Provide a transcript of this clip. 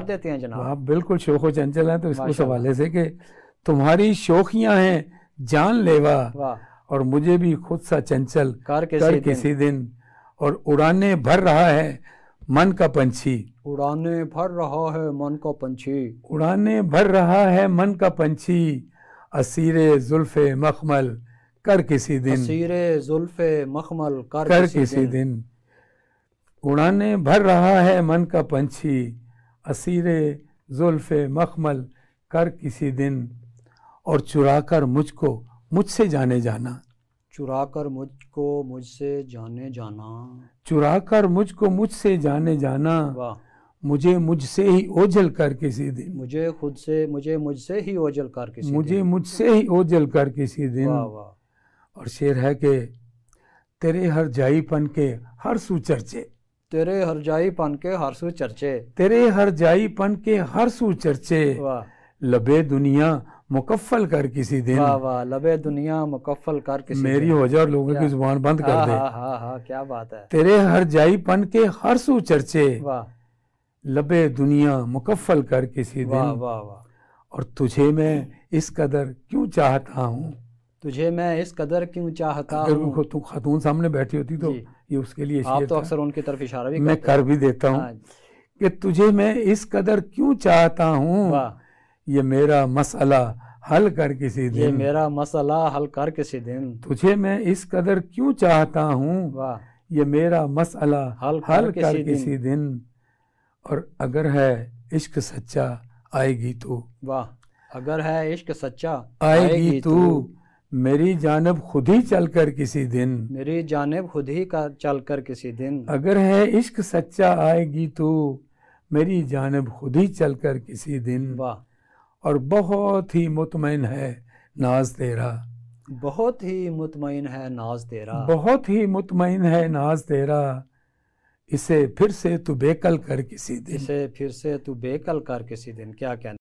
कर देते हैं जनाब आप बिल्कुल शोख चंचल हैं तो इसको सवाले से कि तुम्हारी शोखियां हैं जान लेवा और मुझे भी खुद सा चंचल कर किसी, कर किसी दिन।, दिन और उड़ाने भर रहा है मन का पंछी उड़ाने भर रहा है मन का पंछी उड़ाने भर रहा है मन का पंछी असीरे जुल्फे मखमल कर किसी दिन असीरे जुल्फे मखमल कर, कर किसी, किसी दिन।, दिन उड़ाने भर रहा है मन का पंछी असीर जुल्फ़ मखमल कर किसी दिन और चुरा कर मुझको मुझसे जाने जाना चुरा कर मुझको मुझसे जाने जाना चुरा कर मुझको मुझसे जाने जाना मुझे मुझसे ही ओझल कर किसी दिन मुझे खुद से मुझे मुझसे ही ओझल कर किसी मुझे मुझसे ही ओझल कर किसी दिन वाह वाह और शेर है कि तेरे हर जाईपन के हर सुचर्चे तेरे हर जाई पन के हर सु चर्चे तेरे हर जाई पन के हर सु चर्चे लबे दुनिया मुकफल कर किसी दिन वाह वाह लबे दुनिया मुकफल कर किसी मेरी हो जाओ लोगों की जुबान बंद कर हाँ, दे हाँ हाँ हा, क्या बात है तेरे हर जाई पन के हर सु चर्चे लबे दुनिया मुकफल कर किसी दिन वाह वाह वाह और तुझे मैं इस कदर क्यों चाहता हूँ तुझे मैं इस कदर क्यों चाहता हूँ तू तो खातून सामने बैठी होती तो ये उसके लिए आप तो अक्सर उनकी तरफ इशारा भी मैं कर भी देता हूँ हाँ कि तुझे मैं इस कदर क्यों चाहता हूँ ये मेरा मसला हल कर किसी दिन ये मेरा मसला हल कर किसी दिन तुझे मैं इस कदर क्यों चाहता हूँ ये मेरा मसला हल हल कर, किसी, किसी दिन और अगर है इश्क सच्चा आएगी तू वाह अगर है इश्क सच्चा आएगी तू मेरी जानब खुद ही चलकर किसी दिन मेरी जानब खुद ही का चलकर किसी दिन अगर है इश्क सच्चा आएगी तो मेरी जानब खुद ही चलकर किसी दिन वाह और बहुत ही मुतमिन है नाज तेरा बहुत ही मुतमिन है नाज तेरा बहुत ही मुतमिन है नाज तेरा इसे फिर से तू बेकल कर किसी दिन इसे फिर से तू बेकल कर किसी दिन क्या कहना